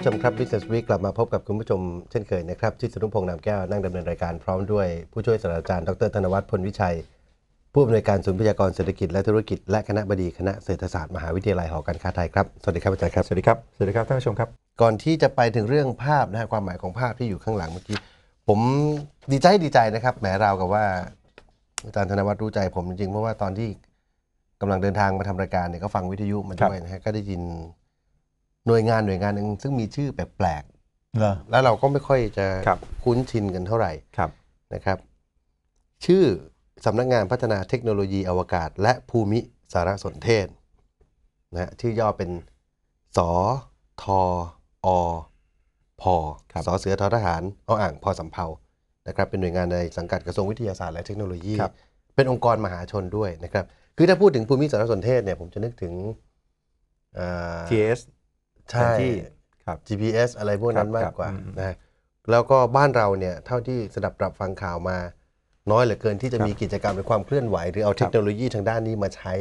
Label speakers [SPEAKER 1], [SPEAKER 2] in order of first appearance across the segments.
[SPEAKER 1] ผู้ชมครับ Business Week กลับมาพบกับคุณผู้ชมเช่นเคยนะครับที่สุนุพงษ์นามแก้วนั่งดำเนินรายการพร้อมด้วยผู้ช่วยศาสตราจารย์ดรธนวัฒน์พลวิชัย ผู้อำนวยการศูนย์พยากรเศรษฐกิจและธุรกิจและคณะบดีคณะเศรษฐศาสตร์มหาวิทยาลัย หอการค้าไทยครับสวัสดีครับอาจารย์ครับ สวัสดีครับสวัสดีครับท่านผู้ชมครับ ก่อนที่จะไปถึงเรื่องภาพนะฮะความหมายของภาพที่อยู่ข้างหลังเมื่อกี้ผมดีใจดีใจนะครับแหมราวกับว่าอาจารย์ธนวัฒน์รู้ใจผมจริงๆเพราะว่าตอนที่กำลังเดินทางมาทำรายการเนี่ยก็ฟังวิทยุมาด้วยนะฮะก็ได้ยินหน่วยงานหน่วยงานหนึ่งซึ่งมีชื่อแปลกๆ แล้วเราก็ไม่ค่อยจะคคุ้นชินกันเท่าไหร่ครับนะครับชื่อสำนักงานพัฒนาเทคโนโลยีอวกาศและภูมิสารสนเทศนะฮะชื่อย่อเป็นสอทอ อ พอสอเสือทอทหารออ่าง พอสำเพานะครับ เป็นหน่วยงานในสังกัดกระทรวงวิทยาศาสตร์และเทคโนโลยี เป็นองค์กรมหาชนด้วยนะครับคือถ้าพูดถึงภูมิสารสนเทศเนี่ยผมจะนึกถึงเอ่อ TS ทนที่ GPS อะไรพวกนั้นมากกว่านะแล้วก็บ้านเราเนี่ย เท่าที่สดับรับฟังข่าวมาน้อยเหลือเกินที่จะมีกิจกรรมหรือความเคลื่อนไหว หรือเอาเทคโนโลยีทางด้านนี้มาใช้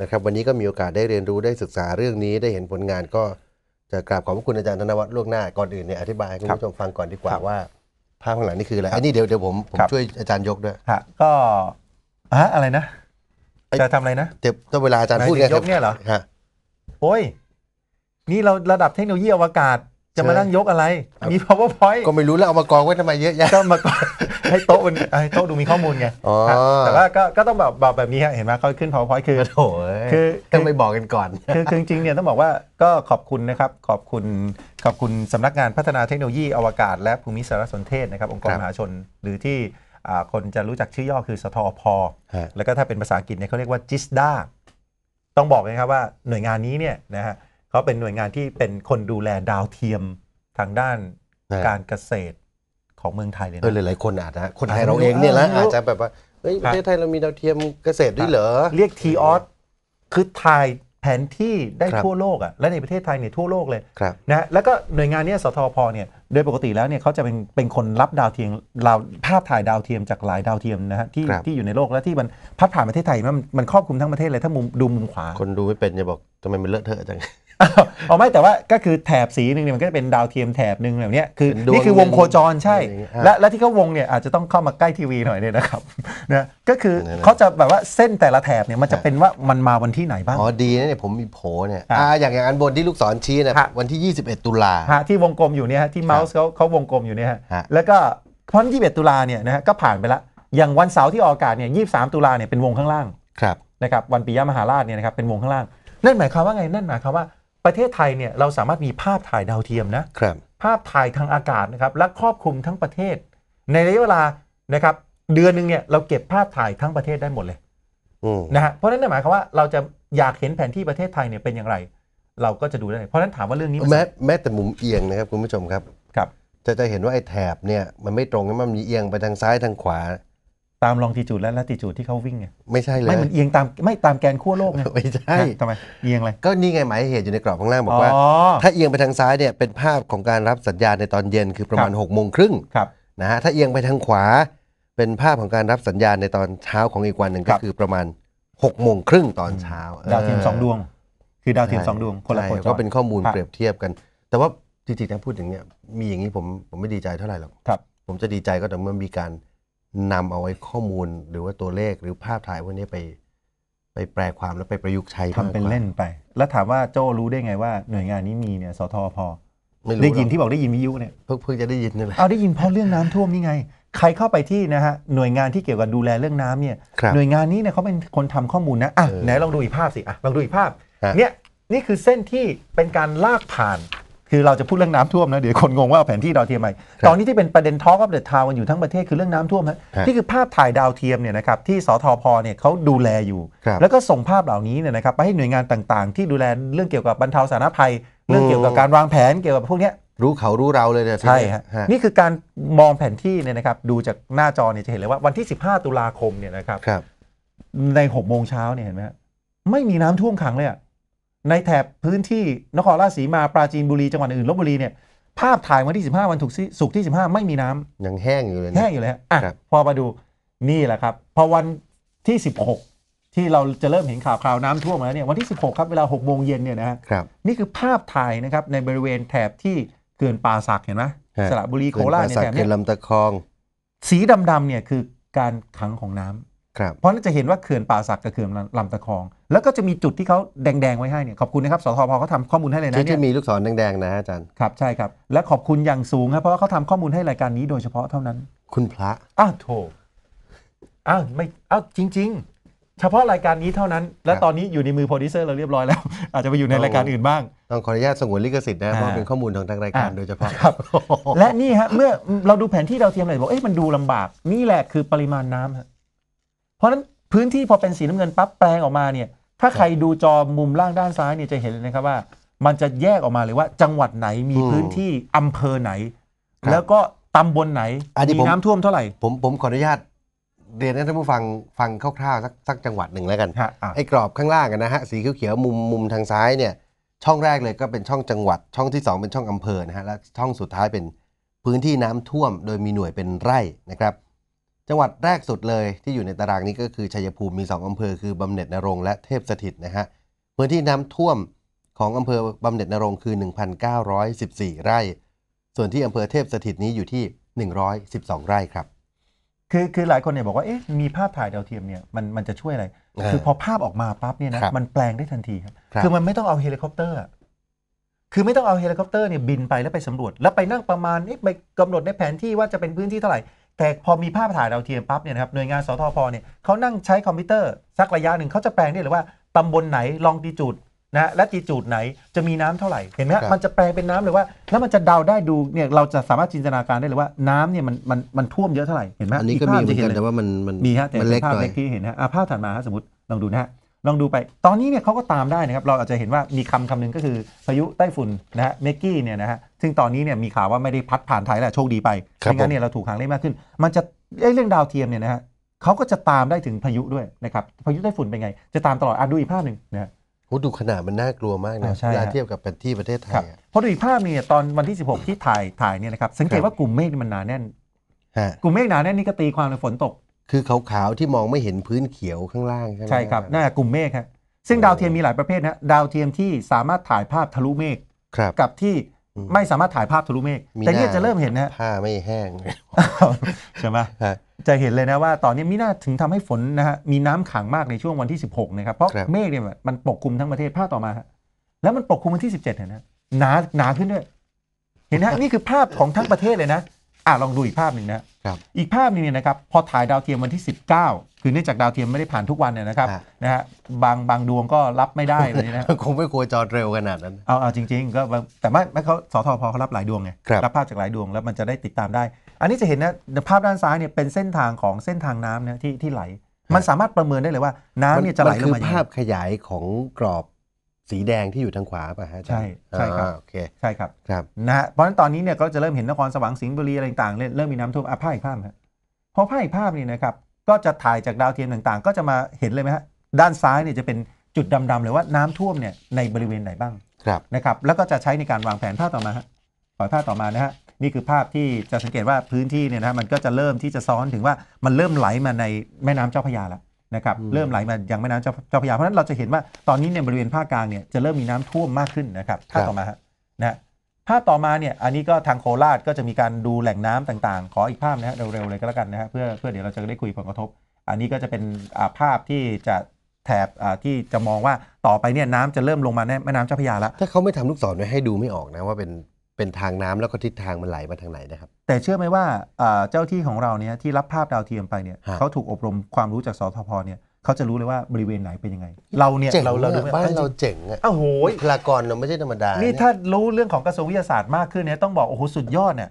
[SPEAKER 1] นะครับ วันนี้ก็มีโอกาสได้เรียนรู้ได้ศึกษาเรื่องนี้ได้เห็นผลงานก็จะกราบขอบพระคุณอาจารย์ธนวัฒน์ล่วงหน้าก่อนอื่นเนี่ยอธิบายให้คุณผู้ชมฟังก่อนดีกว่าว่าภาพข้างหลังนี่คืออะไรอันนี้เดี๋ยวเดี๋ยวผมผมช่วยอาจารย์ยกด้วย
[SPEAKER 2] ก็ะอะไรนะจะทำอะไรนะเดี๋
[SPEAKER 1] ยวเวลาอาจารย์พูดยกเนี่ยเหรอ
[SPEAKER 2] โอ้ยนี่เราระดับเทคโนโลยีอวกาศจะมานั่งยกอะไร มี powerpoint ก็ไม่รู้แล้วเอามากองไว้ทำไมเยอะแยะก็มากองให้โต๊ะมันให้โต๊ะดูมีข้อมูลไงแต่ว่าก็ก็ต้องแบบแบบแบบนี้เห็นไหมเขาขึ้น powerpoint คือ
[SPEAKER 1] โถคือ
[SPEAKER 2] ต้องไปบอกกันก่อน คือจริงๆเนี่ยต้องบอกว่า ก็ขอบคุณนะครับ ขอบคุณขอบคุณสำนักงานพัฒนาเทคโนโลยีอวกาศและภูมิสารสนเทศนะครับองค์กรมหาชนหรือที่คนจะรู้จักชื่อย่อคือสทอพอแล้วก็ถ้าเป็นภาษาอังกฤษเนี่ยเขาเรียกว่าจิสดาต้องบอกเลยครับว่าหน่วยงานนี้เนี่ยนะฮะเขาเป็นหน่วยงานที่เป็นคนดูแลดาวเทียมทางด้านการเกษตรของเมืองไทยเลยนะเออหลายๆคนอาจจะคนไทยเราเองเนี่ยละอาจจะแบบว่
[SPEAKER 1] าเฮ้ยประเทศไทยเรามีดาวเทียมเกษตรด้วยเหรอเรียกทีออส
[SPEAKER 2] คือถ่ายแผนที่ได้ทั่วโลกอ่ะและในประเทศไทยเนี่ยทั่วโลกเลยนะแล้วก็หน่วยงานนี้สทพเนี่ยโดยปกติแล้วเนี่ยเขาจะเป็นเป็นคนรับดาวเทียม เราภาพถ่ายดาวเทียมจากหลายดาวเทียมนะฮะที่ที่อยู่ในโลกและที่มันพัดผ่านประเทศไทยมันมันครอบคลุมทั้งประเทศเลยถ้ามุมดูมุมขวา คนดูไม่เป็นจะบอกทำไมมันเลอะเทอะจังเอาไม่แต่ว่าก็คือแถบสีหนึ่งเนี่ยมันก็จะเป็นดาวเทียมแถบหนึ่งแบบนี้คือนี่คือวงโคจรใช่ และและที่เขาวงเนี่ยอาจจะต้องเข้ามาใกล้ทีวีหน่อยเนี่ยนะครับนะก็คือเขาจะ แบบว่าเส้นแต่ละแถบเนี่ยมันจะเป็นว่ามันมาวันที่ไหนบ้างอ๋อดีนะเนี่ยผมมีโผเนี่ยอ่าอย่างอย่างอันบนที่ลูกศรชี้นะวันที่ 21 ตุลาฮะที่วงกลมอยู่เนี่ยฮะที่เมาส์เขาเขาวงกลมอยู่เนี่ยฮะแล้วก็พรเอ21 ตุลาเนี่ยนะฮะก็ผ่านไปละอย่างวันเสาร์ที่ออกอากาศเนี่ย23 ตุลาเนี่ยเป็นวงข้างล่างครับนะครับวันปิยมหาราชเนี่ยนะครับเป็นวงข้างล่างนั่นหมายความว่าไงนั่นหมายความว่าประเทศไทยเนี่ย เราสามารถมีภาพถ่ายดาวเทียมนะครับภาพถ่ายทางอากาศนะครับและครอบคลุมทั้งประเทศ ในระยะเวลานะครับเดือนหนึ่งเนี่ยเราเก็บภาพถ่ายทั้งประเทศได้หมดเลยนะฮะเพราะฉะนั้นหมายความว่าเราจะอยากเห็นแผนที่ประเทศไทยเนี่ยเป็นอย่างไร เราก็จะดูได้เพราะฉะนั้นถามว่าเรื่องนี้ แม้
[SPEAKER 1] แม้แต่มุมเอียงนะครับ คุณผู้ชมครับครับ จะจะเห็นว่าไอ้แถบเนี่ย มันไม่ตรงมันมีเอียงไปทางซ้ายทางขวาตามลองติจูด และละติจูดที่เขาวิ่งไงไม่ใช่เลย ไม่เหมือนเอียงตามไม่ตามแกนขั้วโลกไงไม่ใช่ทำไมเอียงอะไรก็นี่ไงหมายเหตุอยู่ในกรอบข้างล่างบอกว่า ถ้าเอียงไปทางซ้ายเนี่ย เป็นภาพของการรับสัญญาณในตอนเย็นคือประมาณ6กโมงครึ่งนะฮะถ้าเอียงไปทางขวา เป็นภาพของการรับสัญญาณในตอนเช้าของอีกวันหนึ่งก็คือประมาณ6กโมงครึ่งตอนเช้าดาวเทียมสองดวง คือดาวเทียมสองดวงคนละคนก็เป็นข้อมูลเปรียบเทียบกันแต่ว่าจริงๆถ้าพูดอย่างเนี้ยมีอย่างนี้ผมผมไม่ดีใจเท่าไหร่หรอกผมจะดีใจก็แต่เมื่อมีการนำเอาไว้ข้อมูลหรือว่าตัวเลขหรือภาพถ่ายพวกนี้ไปไปแปลความแล้วไปประยุกต์ใช้ทำเป็นเล่นไป แล้วถามว่า โจ้รู้ได้ไงว่าหน่วยงานนี้มีเนี่ยสทพ
[SPEAKER 2] ไได้ยินที่บอกได้ยินวิทยุเนี่ยเพิ่งเพิ่งจะได้ยินนี่แหละเอาได้ยินเพราะเรื่องน้ำท่วมนี่ไงใครเข้าไปที่นะฮะหน่วยงานที่เกี่ยวกับดูแลเรื่องน้ำเนี่ยหน่วยงานนี้เนี่ยเขาเป็นคนทำข้อมูลนะอ่ะไหนลองดูอีกภาพสิอ่ะลองดูอีกภาพเนี่ยนี่คือเส้นที่เป็นการลากผ่านคือเราจะพูดเรื่องน้ำท่วมนะเดี๋ยวคนงงว่าเอาแผนที่ดาวเทียมไปตอนนี้ที่เป็นประเด็นทอกับเดตทาวันอยู่ทั้งประเทศคือเรื่องน้ำท่วมฮะที่คือภาพถ่ายดาวเทียมเนี่ยนะครับที่สทพเนี่ยเขาดูแลอยู่ แล้วก็ส่งภาพเหล่านี้เนี่ยนะครับ ไปให้หน่วยงานต่างๆ ที่ดูแลเรื่องเกี่ยวกับบรรเทาสาธารณภัย เรื่องเกี่ยวกับการวางแผนเกี่ยวกับพวกนี้
[SPEAKER 1] รู้เขารู้เราเลยเนี่ยใช่ฮะนี่
[SPEAKER 2] คือการมองแผนที่เนี่ยนะครับดูจากหน้าจอเนี่ยจะเห็นเลยว่าวันที่ 15 ตุลาคมเนี่ยนะครับ ใน6โมงเช้าเนี่ยเห็นไหมไม่มีน้ำท่วมขังเลยอ่ะในแถบพื้นที่นครราชสีมาปราจีนบุรีจังหวัดอื่นลบบุรีเนี่ยภาพถ่ายวันที่ 15 วันถุกสุกที่15ไม่มีน้
[SPEAKER 1] ำยังแห้งอยู่เลยแห้งอยู่เล
[SPEAKER 2] ยอ่ะพอมาดูนี่แหละครับพอวันที่ 16 ที่เราจะเริ่มเห็นข่าวคราวน้ำท่วมแล้วเนี่ยวันที่ 16ครับเวลา6โมงเย็นเนี่ยนะครับนี่คือภาพถ่ายนะครับในบริเวณแถบที่เขื่อนป่าสักเห็นไหม
[SPEAKER 1] สระบุรีโคราชเนี่ยแถบนี้ลำตะคองสี
[SPEAKER 2] ดำๆเนี่ยคือการขังของน้ำครับเพราะนั่นจะเห็นว่าเขื่อนป่าสักกับเขื่อนลำตะคอง แล้วก็จะมีจุดที่เขาแดงๆไว้ให้เนี่ยขอบคุณนะครับสทพเขาทำข้อมูลให้เลยนะเนี่ยที่มี
[SPEAKER 1] ลูกศรแดงๆนะอาจารย์
[SPEAKER 2] ครับใช่ครับและขอบคุณอย่างสูงครับเพราะว่าเขาทำข้อมูลให้รายการนี้โดยเฉพาะเท่านั้น คุณพระอ้าวโถอ้าวไม่อ้าวจริง ๆ เฉพาะรายการนี้เท่านั้น และตอนนี้อยู่ในมือโปรดิวเซอร์เราเรียบร้อยแล้ว อาจจะไปอยู่ในรายการอื่นบ้าง
[SPEAKER 1] ต้องขออนุญาตสงวนลิขสิทธิ์นะเพราะเป็นข้
[SPEAKER 2] อมูลของทางรายการโดยเฉพาะครับและนี่ฮะเมื่อเราดูแผนที่เราเทียมเลยบอกเอ๊ะมันดูลำบากนี่แหละคือปริมาณน้ำฮะเพราะนั้นพื้นที่พอเป็นสีน้ำเงินปั๊บแปลงออกมาเนี่ย ถ้าใครดูจอมุมล่างด้านซ้ายเนี่ยจะเห็นเลยนะครับว่า มันจะแยกออกมาเลยว่าจังหวัดไหนมีพื้นท
[SPEAKER 1] ี่อำเภอไหน แล้วก็ตำบลไหน มีน้ำท่วมเท่าไหร่ ผม ผมขออนุญาตเรียนให้ท่านผู้ฟังฟังคร่าวๆสักสักจังหวัดหนึ่งแล้วกันไอ้กรอบข้างล่างกันนะฮะสีเขียวๆมุมมุมทางซ้ายเนี่ย ช่องแรกเลยก็เป็นช่องจังหวัด ช่องที่2เป็นช่องอำเภอนะฮะและช่องสุดท้ายเป็นพื้นที่น้ำท่วม โดยมีหน่วยเป็นไร่นะครับจังหวัดแรกสุดเลยที่อยู่ในตารางนี้ก็คือชัยภูมิมี 2อำเภอ คือบำเหน็จนรงและเทพสถิตนะฮะพื้นที่น้ำท่วมของอำเภอบำเหน็จนรงคือ 1,914 ไร่ ส่วนที่อำเภอเทพสถิตนี้อยู่ที่112ไร่ครับ
[SPEAKER 2] คือคือหลายคนเนี่ยบอกว่าเอ๊ะมีภาพถ่ายดาวเทียมเนี่ยมันมันจะช่วยอะไรคือพอภาพออกมาปั๊บเนี่ยนะมันแปลงได้ทันทีครับคือมันไม่ต้องเอาเฮลิคอปเตอร์คือไม่ต้องเอาเฮลิคอปเตอร์เนี่ยบินไปแล้วไปสำรวจ แล้วไปนั่งประมาณนี่ไปกำหนดในแผนที่ว่าจะเป็นพื้นที่เท่าไหร่แต่พอมีภาพถ่ายดาวเทียมปั๊บเนี่ยนะครับ หน่วยงานสทพเนี่ยเขานั่งใช้คอมพิวเตอร์สักระยะหนึ่งเขาจะแปลงได้หรือว่า ตำบลไหนลองตีจูดนะและตีจูดไหนจะมีน้ำเท่าไหร่ เห็นไหมมันจะแปลงเป็นน้ำเลยว่า แล้วมันจะเดาได้ดูเนี่ยเราจะสามารถจินตนาการได้หรือว่าน้ำเนี่ยมันมันมันท่วมเยอะเท่าไหร่เห็นไหมอันนี้ก็มีเหมือนกันแต่ว่ามันมันมีฮะแต่ภาพเล็กที่เห็นฮะภาพถัดมาฮะสมมติลองดูนะฮะลองดูไป ตอนนี้เนี่ยเขาก็ตามได้นะครับ เราอาจจะเห็นว่ามีคำคำหนึ่งก็คือพายุไต้ฝุ่นนะฮะเมกกี้เนี่ยนะฮะซึ่งตอนนี้เนี่ยมีข่าวว่าไม่ได้พัดผ่านไทยแหละโชคดีไปไม่งั้นเนี่ยเราถูกหางเลขมากขึ้น มันจะ เรื่องดาวเทียมเนี่ยนะฮะเขาก็จะตามได้ถึงพายุด้วยนะครับพายุไต้ฝุ่นเป็นไง จะตามตลอดอ่ะดูอีกภาพหนึ่งนะฮะดูขนาดมันน่ากลัวมากนะเวาเทียบกับนที่ประเทศไทยเพราะดูอีกภาพเนี่ยตอนวันที่ 16 ที่ถ่ายถ่ายเนี่ยนะครับสังเกตว่ากลุ่มเมฆมันหนาแน่นกลุ่มเมฆหนาแน่นนี่ก็ตีความในฝนตก
[SPEAKER 1] คือขาวๆที่มองไม่เห็นพื้นเขียวข้างล่าง ใช่ไหมใช่ครับ
[SPEAKER 2] นั่นกลุ่มเมฆครับซึ่งดาวเทียมมีหลายประเภทนะดาวเทียมที่สามารถถ่ายภาพทะลุเมฆกับที่ไม่สามารถถ่ายภาพทะลุเมฆแต่เนี่ยจะเริ่
[SPEAKER 1] มเห็นนะผ้าไม่แห้งใช่ไหม
[SPEAKER 2] จะเห็นเลยนะว่า ตอนนี้มิน่าถึงทำให้ฝนนะฮะมีน้ำขังมากในช่วงวันที่ 16นะครับเพราะเมฆเนี่ยมันปกคลุมทั้งประเทศภาพต่อมาแล้วมันปกคลุมวันที่17เห็นนะหนาหนาขึ้นด้วยเห็นหะนี่คือภาพของทั้งประเทศเลยนะอ่ะลองดูอีกภาพหนึ่งนะอีกภาพนึงเนี่ยนะครับพอถ่ายดาวเทียมวันที่ 19 คือเนื่องจากดาวเทียมไม่ได้ผ่านทุกวันเนี่ยนะครับนะฮะบางบางดวงก็รับไม่ได้เลยนะคงไม่โคจรเร็วขนาดนั้นเอาเอาจริงๆก็แต่ไม่ไม่เขาสทพเขารับหลายดวงไงรับภาพจากหลายดวงแล้วมันจะได้ติดตามได้ อันนี้จะเห็นนะภาพด้านซ้ายเนี่ยเป็นเส้นทางของเส้นทางน้ำเนี่ยที่ที่ไหล มันสามารถประเมินได้เลยว่า น้ำเนี่ยจะไหลลงมาภาพ
[SPEAKER 1] ขยายของกรอบสีแดงที่อยู่ทางขวาป่ะฮะใช่ใช่ครับโอเคใช่ครับครับ
[SPEAKER 2] นะเพราะฉะนั้นตอนนี้เนี่ยก็จะเริ่มเห็นนครสว่างสิงห์บุรีอะไรต่างเริ่มมีน้ำท่วมอ่ะภาพอีกภาพัะพอภาพอีกภาพนี่นะครับก็จะถ่ายจากดาวเทียมต่างๆก็จะมาเห็นเลยไหมฮะด้านซ้ายเนี่ยจะเป็นจุดดำๆเลยว่าน้ำท่วมเนี่ยในบริเวณไหนบ้างครับนะครับแล้วก็จะใช้ในการวางแผนภาพต่อมาฮะขอภาพต่อมานะฮะนี่คือภาพที่จะสังเกตว่าพื้นที่เนี่ยนะมันก็จะเริ่มที่จะซ้อนถึงว่ามันเริ่มไหลมาในแม่น้ำเจ้าพระยาแล้วนะครับ เริ่มไหลมาอย่างแม่น้ำเจ้าพระยาเพราะนั้นเราจะเห็นว่าตอนนี้ในบริเวณภาคกลางเนี่ย จะเริ่มมีน้ำท่วมมากขึ้นนะครับ ภาคต่อมาฮะนะภาพต่อมาเนี่ยอันนี้ก็ทางโคราชก็จะมีการดูแหล่งน้ำต่างๆ ขออีกภาพนะฮะเร็วๆเลยก็แล้วกันนะฮะเพื่อเพื่อเดี๋ยวเราจะได้คุยผลกระทบ อันนี้ก็จะเป็นภาพที่จะแถบที่จะม
[SPEAKER 1] องว่าต่อไปเนี่ยน้ำจะเริ่มลงมาในแม่น้ำเจ้าพระยาแล้วถ้าเขาไม่ทำลูกศรไว้ให้ดูไม่ออกนะว่าเป็นเป็นทางน้ำแล้วก็ทิศทางมันไหลมาทางไหนนะครับแต่
[SPEAKER 2] เชื่อไหมว่าเจ้าที่ของเราเนี่ยที่รับภาพดาวเทียมไปเนี่ยเขาถูกอบรมความรู้จากสทพเนี่ยเขาจะรู้เลยว่าบริเวณไหนเป็นยังไง เราเนี่ย เราเราดูบ้านเราเจ๋งอ่ะโอ้โหพล
[SPEAKER 1] ากรเราไม่ใช่ธรรมดานี่ถ้ารู้เรื่องของกระทรวงวิทยาศาสต
[SPEAKER 2] ร์มากขึ้นเนี่ยต้องบอก โอ้โหสุดยอดเนี่ย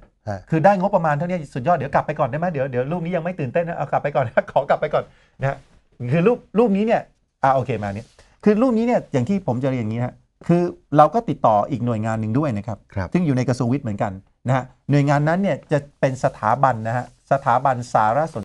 [SPEAKER 2] คือได้งบประมาณเท่านี้สุดยอดเดี๋ยวกลับไปก่อนได้ไหมเดี๋ยวเดี๋ยวรูปนี้ยังไม่ตื่นเต้นนะเอากลับไปก่อนขอกลับไปก่อนนะคือรูปรูปนี้เนี่ยอ่าโอเคมาเนี่ยคือรูปนี้เนี่ยอย่างที่ผมจะเรียนอย่างนี้ฮะคือเราก็ติดต่ออีกหน่วยงานหนึ่งด้วยนะครับรบซึ่งอยู่ในกระทรวงวิทย์เหมือนกันนะฮะ หน่วยงานนั้นเนี่ยจะเป็นสถาบันนะฮะ สถาบันสารสน